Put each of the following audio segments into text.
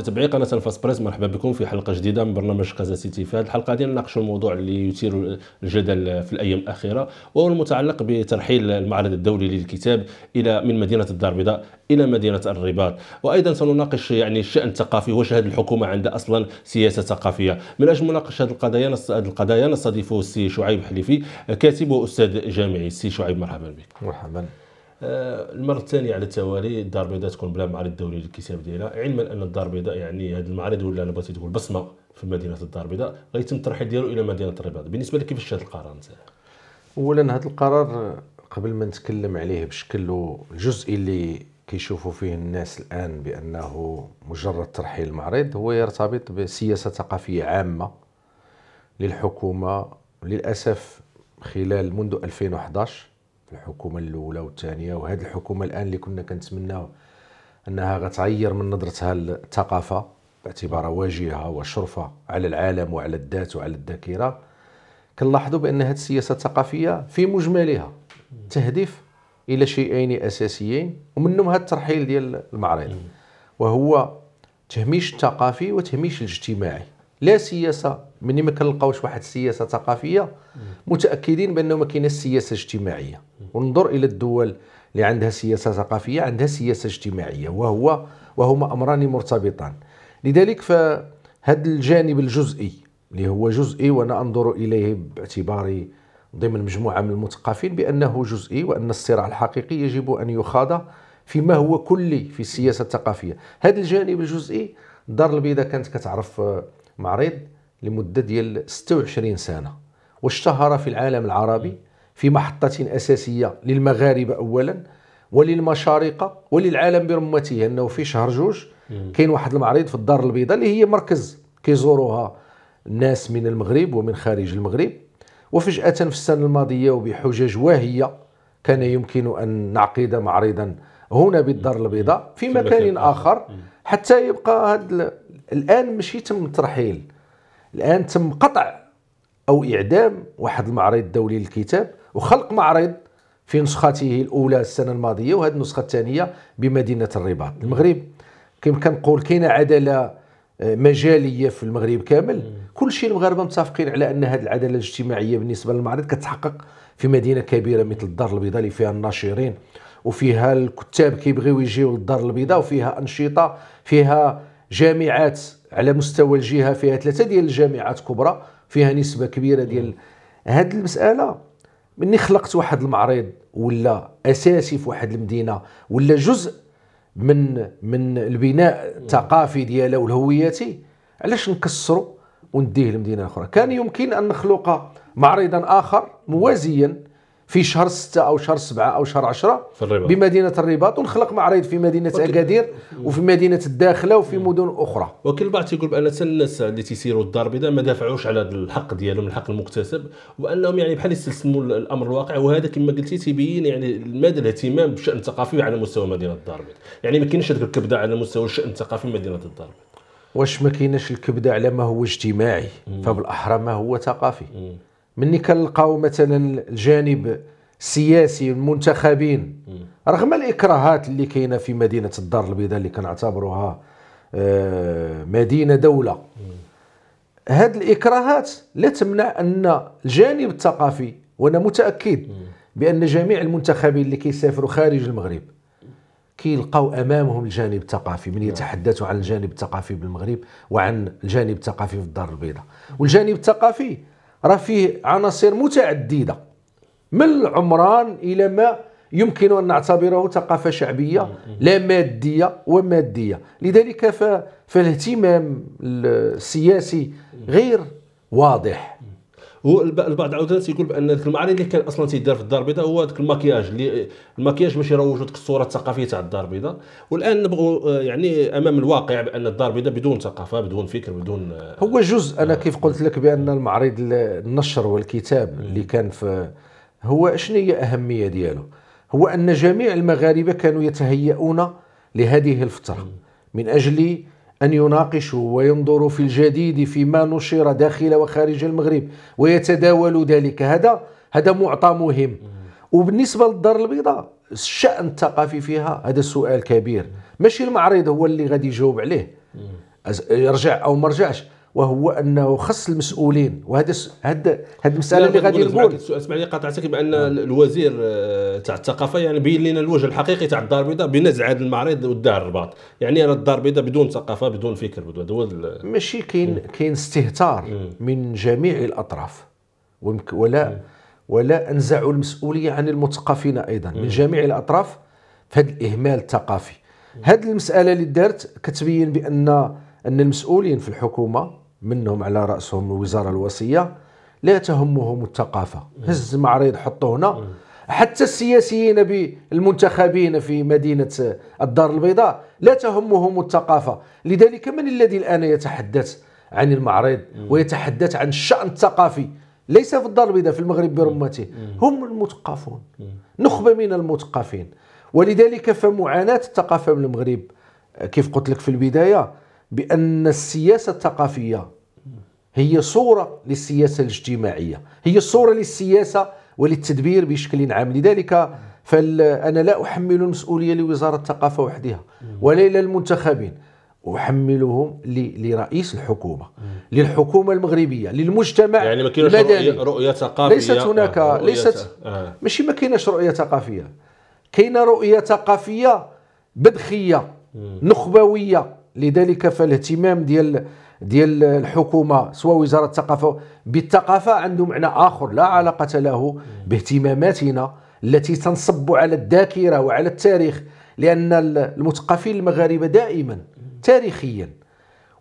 تتبعي قناه بريس مرحبا بكم في حلقه جديده من برنامج كازا سيتي في هذه الحلقه غادي نناقشوا الموضوع اللي يثير الجدل في الايام الاخيره وهو المتعلق بترحيل المعرض الدولي للكتاب الى من مدينه الدار البيضاء الى مدينه الرباط وايضا سنناقش يعني الشان الثقافي واش هذه الحكومه عندها اصلا سياسه ثقافيه من اجل مناقشه هذه القضايا هذه القضايا نستضيف السي شعيب حليفي كاتب واستاذ جامعي السي شعيب مرحبا بك مرحبا آه، المره الثانيه على التوالي الدار البيضاء تكون بلا معرض دولي للكتاب ديالها علما ان الدار البيضاء يعني هذا المعرض ولا انا بغيت تقول بصمه في مدينه الدار البيضاء غيتم الترحيل ديالو الى مدينه الرباط بالنسبه لك كيفاش هذا القرار انت اولا هذا القرار قبل ما نتكلم عليه بشكل الجزء اللي كيشوفوا فيه الناس الان بانه مجرد ترحيل المعرض هو يرتبط بسياسه ثقافيه عامه للحكومه للاسف خلال منذ 2011 الحكومه الاولى والثانيه وهذه الحكومه الان اللي كنا كنتمناو انها غتغير من نظرتها للثقافه باعتبارها واجهه وشرفه على العالم وعلى الذات وعلى الذاكره كنلاحظوا بان هذه السياسه الثقافيه في مجملها تهدف الى شيئين اساسيين ومنهم هذا الترحيل ديال المعرض وهو تهميش الثقافي وتهميش الاجتماعي لا سياسه ملي ما كنلقاوش واحد السياسه ثقافيه متاكدين بانه ما كاينه السياسه الاجتماعيه وننظر الى الدول اللي عندها سياسه ثقافيه عندها سياسه اجتماعيه وهو وهما امران مرتبطان لذلك فهذا الجانب الجزئي اللي هو جزئي وانا انظر اليه باعتباري ضمن مجموعه من المثقفين بانه جزئي وان الصراع الحقيقي يجب ان يخاض فيما هو كلي في السياسه الثقافيه هذا الجانب الجزئي الدار البيضاء كانت كتعرف معرض لمدة ديال 26 سنة واشتهر في العالم العربي في محطة أساسية للمغاربة أولا وللمشارقة وللعالم برمته أنه في شهر جوج كاين واحد المعرض في الدار البيضاء اللي هي مركز كيزوروها الناس من المغرب ومن خارج المغرب وفجأة في السنة الماضية وبحجج واهية كان يمكن أن نعقد معرضا هنا بالدار البيضاء في مكان آخر حتى يبقى هذا الان ماشي تم ترحيل الان تم قطع او اعدام واحد المعرض الدولي للكتاب وخلق معرض في نسخته الاولى السنه الماضيه وهذه النسخه الثانيه بمدينه الرباط المغرب كما كنقول كاينه عداله آه، مجاليه في المغرب كامل كل شيء المغاربه متفقين على ان هذه العداله الاجتماعيه بالنسبه للمعرض كتحقق في مدينه كبيره مثل الدار البيضاء اللي فيها الناشرين وفيها الكتاب كيبغيو يجيو للدار البيضاء وفيها انشطه فيها جامعات على مستوى الجهه فيها ثلاثه ديال الجامعات كبرى فيها نسبه كبيره ديال هذه المساله مني خلقت واحد المعرض ولا اساسي في واحد المدينه ولا جزء من من البناء الثقافي ديالها والهوياتي علاش نكسره ونديه لمدينه اخرى كان يمكن ان نخلق معرضا اخر موازيا في شهر 6 او شهر 7 او شهر 10 في الرباط بمدينه الرباط ونخلق معرض في مدينه اكادير وفي مدينه الداخله وفي مدن اخرى وكل البعض تيقول بان الناس اللي تيسيروا الدار البيضاء ما دافعوش على الحق ديالهم الحق المكتسب وانهم يعني بحال يستسلموا الامر الواقع وهذا كما قلتي تيبين يعني مدى الاهتمام بالشان الثقافي على مستوى مدينه الدار البيضاء يعني ما كاينش هذيك الكبده على مستوى الشان الثقافي مدينه الدار البيضاء واش ما كايناش الكبده على ما هو اجتماعي فبالاحرى ما هو ثقافي ملي كنلقاو مثلا الجانب السياسي المنتخبين رغم الاكراهات اللي كاينه في مدينه الدار البيضاء اللي كنعتبروها آه، مدينه دوله هاد الاكراهات لا تمنع ان الجانب الثقافي وانا متاكد بان جميع المنتخبين اللي كيسافروا خارج المغرب كيلقاو امامهم الجانب الثقافي من يتحدثوا عن الجانب الثقافي بالمغرب وعن الجانب الثقافي في الدار البيضاء والجانب الثقافي راه فيه عناصر متعدده من العمران الى ما يمكن ان نعتبره ثقافه شعبيه لا ماديه وماديه لذلك فالاهتمام السياسي غير واضح هو البعض عاود تيقول بان ذاك المعرض اللي كان اصلا تيدار في الدار البيضاء هو ذاك الماكياج اللي الماكياج باش يروجوا ديك الصوره الثقافيه تاع الدار البيضاء والان نبغوا آه، يعني امام الواقع بان الدار البيضاء بدون ثقافه بدون فكر بدون آه، هو جزء انا آه. كيف قلت لك بان المعرض النشر والكتاب اللي كان في هو شنو هي الاهميه ديالو هو ان جميع المغاربه كانوا يتهيئون لهذه الفتره من اجل أن يناقشوا وينظروا في الجديد فيما نشر داخل وخارج المغرب ويتداولوا ذلك هذا هذا معطى مهم وبالنسبة للدار البيضاء الشأن الثقافي فيها هذا سؤال كبير ماشي المعرض هو اللي غادي يجاوب عليه يرجع أو ما وهو انه خص المسؤولين وهذا هذا هاد المساله اللي غادي نقول اسمعني قاطعتك بان الوزير آه، تاع الثقافه يعني بين لنا الوجه الحقيقي تاع الدار البيضاء بنزع هذا المعرض والدار الرباط يعني راه الدار البيضاء بدون ثقافه بدون فكر بدون هذا ماشي كاين كاين استهتار من جميع الاطراف ولا ولا انزعوا المسؤوليه عن المثقفين ايضا من جميع الاطراف في هذا الاهمال الثقافي هذه المساله اللي دارت كتبين بان أن المسؤولين في الحكومة منهم على رأسهم الوزارة الوصية لا تهمهم الثقافة هز معرض حطه هنا حتى السياسيين بالمنتخبين في مدينة آه، الدار البيضاء لا تهمهم الثقافة لذلك من الذي الآن يتحدث عن المعرض ويتحدث عن الشأن الثقافي ليس في الدار البيضاء في المغرب برمته هم المثقفون نخبة من المثقفين ولذلك فمعاناة الثقافة من المغرب آه، كيف قلت لك في البداية بأن السياسة الثقافية هي صورة للسياسة الاجتماعية هي صورة للسياسة وللتدبير بشكل عام لذلك فأنا لا أحمل المسؤولية لوزارة الثقافة وحدها ولا إلى المنتخبين أحملهم لرئيس الحكومة للحكومة المغربية للمجتمع يعني ما كاينش رؤية, ثقافية ليست هناك آه. ليست آه. ماشي ما كايناش رؤية ثقافية كاينة رؤية ثقافية بدخية نخبوية لذلك فالاهتمام ديال ديال الحكومه سواء وزاره الثقافه بالثقافه عنده معنى اخر لا علاقه له باهتماماتنا التي تنصب على الذاكره وعلى التاريخ لان المثقفين المغاربه دائما تاريخيا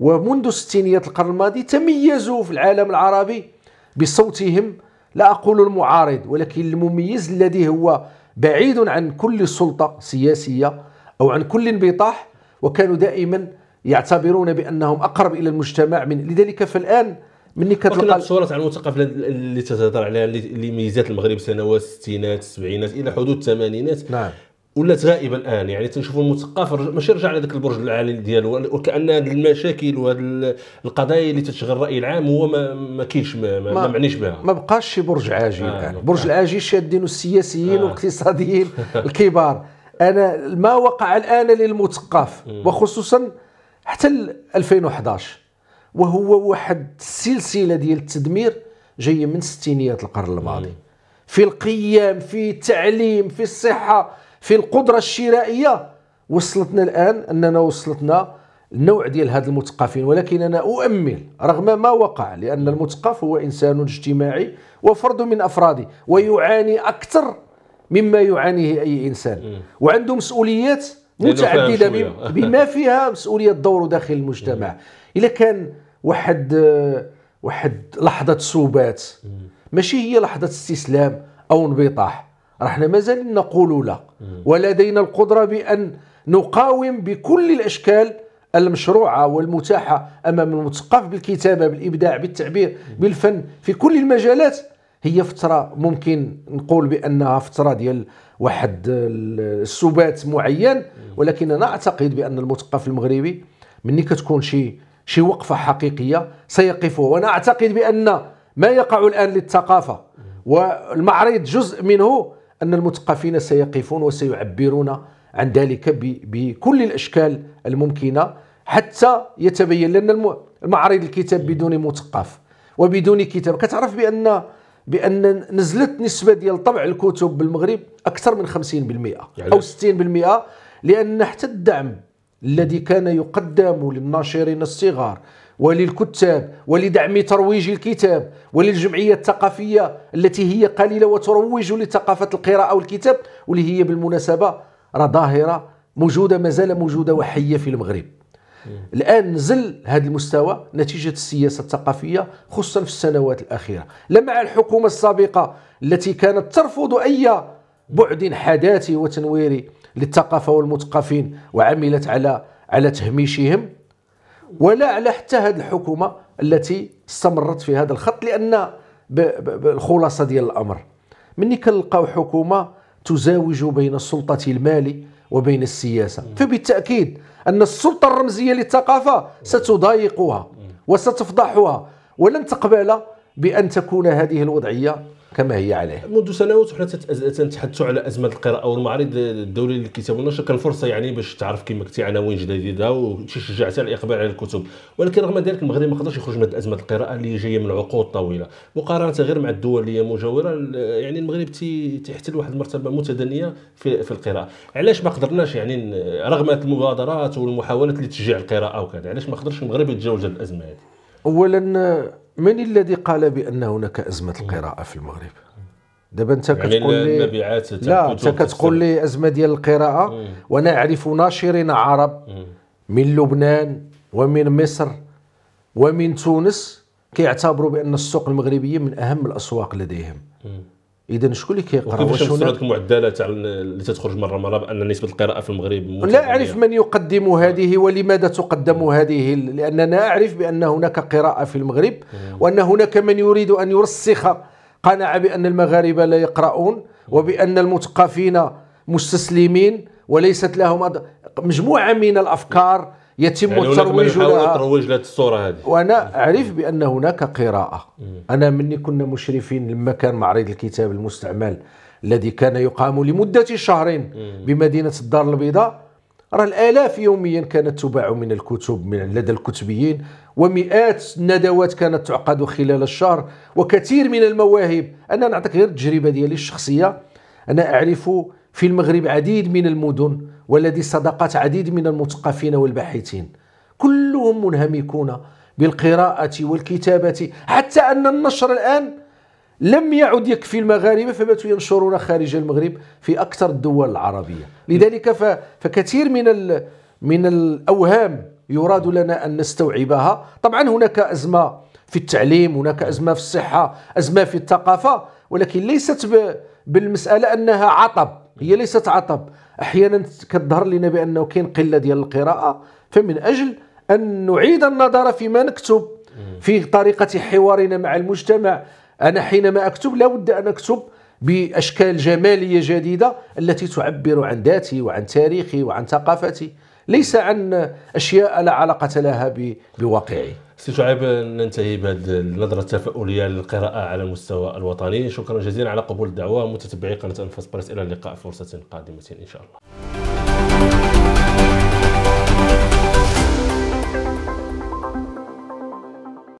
ومنذ ستينيات القرن الماضي تميزوا في العالم العربي بصوتهم لا اقول المعارض ولكن المميز الذي هو بعيد عن كل سلطه سياسيه او عن كل انبطاح وكانوا دائما يعتبرون بانهم اقرب الى المجتمع من لذلك فالان مني كتلقى الصوره تاع المثقف اللي تتهضر عليها اللي ميزات المغرب سنوات الستينات السبعينات الى حدود الثمانينات نعم ولات غائبه الان يعني تنشوفوا المثقف ماشي رجع لذاك البرج العالي ديالو وكان هذه المشاكل وهذه القضايا اللي تشغل الراي العام هو ما ما كاينش ما, ما, ما معنيش بها ما بقاش شي برج عاجي آه الان برج العاجي شادينو السياسيين آه والاقتصاديين الكبار انا ما وقع الان للمثقف وخصوصا حتى 2011 وهو واحد السلسله ديال التدمير جايه من ستينيات القرن الماضي في القيم في التعليم في الصحه في القدره الشرائيه وصلتنا الان اننا وصلتنا النوع ديال هاد المثقفين ولكن انا اؤمل رغم ما وقع لان المثقف هو انسان اجتماعي وفرد من افراده ويعاني اكثر مما يعانيه اي انسان وعنده مسؤوليات متعدده بما فيها مسؤوليه دوره داخل المجتمع الا كان واحد واحد لحظه صوبات ماشي هي لحظه استسلام او انبطاح رحنا حنا مازال نقول لا ولدينا القدره بان نقاوم بكل الاشكال المشروعه والمتاحه امام المثقف بالكتابه بالابداع بالتعبير بالفن في كل المجالات هي فتره ممكن نقول بانها فتره ديال واحد السبات معين ولكن انا اعتقد بان المثقف المغربي ملي كتكون شي شي وقفه حقيقيه سيقف وانا اعتقد بان ما يقع الان للثقافه والمعرض جزء منه ان المثقفين سيقفون وسيعبرون عن ذلك بكل الاشكال الممكنه حتى يتبين لان المعرض الكتاب بدون مثقف وبدون كتاب كتعرف بان بان نزلت نسبه ديال طبع الكتب بالمغرب اكثر من 50% يعني او 60% لان حتى الدعم الذي كان يقدم للناشرين الصغار وللكتاب ولدعم ترويج الكتاب وللجمعية الثقافية التي هي قليلة وتروج لثقافة القراءة والكتاب واللي هي بالمناسبة راه ظاهرة موجودة مازال موجودة وحية في المغرب الان نزل هذا المستوى نتيجه السياسه الثقافيه خصوصا في السنوات الاخيره لا مع الحكومه السابقه التي كانت ترفض اي بعد حداثي وتنويري للثقافه والمثقفين وعملت على على تهميشهم ولا على حتى هذه الحكومه التي استمرت في هذا الخط لان بالخلاصه ديال الامر ملي كنلقاو حكومه تزاوج بين السلطه المالي وبين السياسه فبالتاكيد أن السلطة الرمزية للثقافة ستضايقها وستفضحها ولن تقبل بأن تكون هذه الوضعية كما هي عليه منذ سنوات وحنا تنتحدثوا على ازمه القراءه والمعرض الدولي للكتاب والنشر كان فرصه يعني باش تعرف كما قلتي عناوين جديده وتشجع على الاقبال على الكتب ولكن رغم ذلك المغرب ما قدرش يخرج من ازمه القراءه اللي جايه من عقود طويله مقارنه غير مع الدول اللي هي مجاوره يعني المغرب تيحتل واحد المرتبه متدنيه في, في القراءه علاش ما قدرناش يعني رغم المبادرات والمحاولات لتشجيع القراءه وكذا علاش ما قدرش المغرب يتجاوز الازمه هذه اولا من الذي قال بان هناك ازمه القراءه في المغرب دابا انت يعني كتقول لي المبيعات لا انت كتقول لي ازمه ديال القراءه وانا اعرف ناشرين عرب من لبنان ومن مصر ومن تونس كيعتبروا بان السوق المغربيه من اهم الاسواق لديهم مم. اذا شكون اللي كيقرا واش هناك المعدلات تاع اللي تخرج مره مره بان نسبه القراءه في المغرب لا اعرف من يقدم هذه ولماذا تقدم هذه لاننا اعرف بان هناك قراءه في المغرب وان هناك من يريد ان يرسخ قناعه بان المغاربه لا يقرؤون وبان المثقفين مستسلمين وليست لهم مجموعه من الافكار يتم يعني الترويج لها ترويج لهذه الصوره هذه وانا اعرف بان هناك قراءه مم. انا مني كنا مشرفين لما كان معرض الكتاب المستعمل الذي كان يقام لمده شهرين مم. بمدينه الدار البيضاء راه الالاف يوميا كانت تباع من الكتب من لدى الكتبيين ومئات الندوات كانت تعقد خلال الشهر وكثير من المواهب انا نعطيك غير التجربه ديالي الشخصيه انا اعرف في المغرب عديد من المدن والذي صدقت عديد من المثقفين والباحثين كلهم منهمكون بالقراءة والكتابة حتى أن النشر الآن لم يعد يكفي المغاربة فباتوا ينشرون خارج المغرب في أكثر الدول العربية لذلك فكثير من ال من الأوهام يراد لنا أن نستوعبها طبعا هناك أزمة في التعليم هناك أزمة في الصحة أزمة في الثقافة ولكن ليست بالمسألة أنها عطب هي ليست عطب احيانا كتظهر لنا بانه كاين قله ديال القراءه فمن اجل ان نعيد النظر فيما نكتب في طريقه حوارنا مع المجتمع انا حينما اكتب لابد ان اكتب باشكال جماليه جديده التي تعبر عن ذاتي وعن تاريخي وعن ثقافتي ليس عن اشياء لا علاقه لها بواقعي سي شعيب ننتهي بهذه النظرة التفاؤلية للقراءة على المستوى الوطني شكرا جزيلا على قبول الدعوة متتبعي قناة أنفاس بريس إلى اللقاء فرصة قادمة إن شاء الله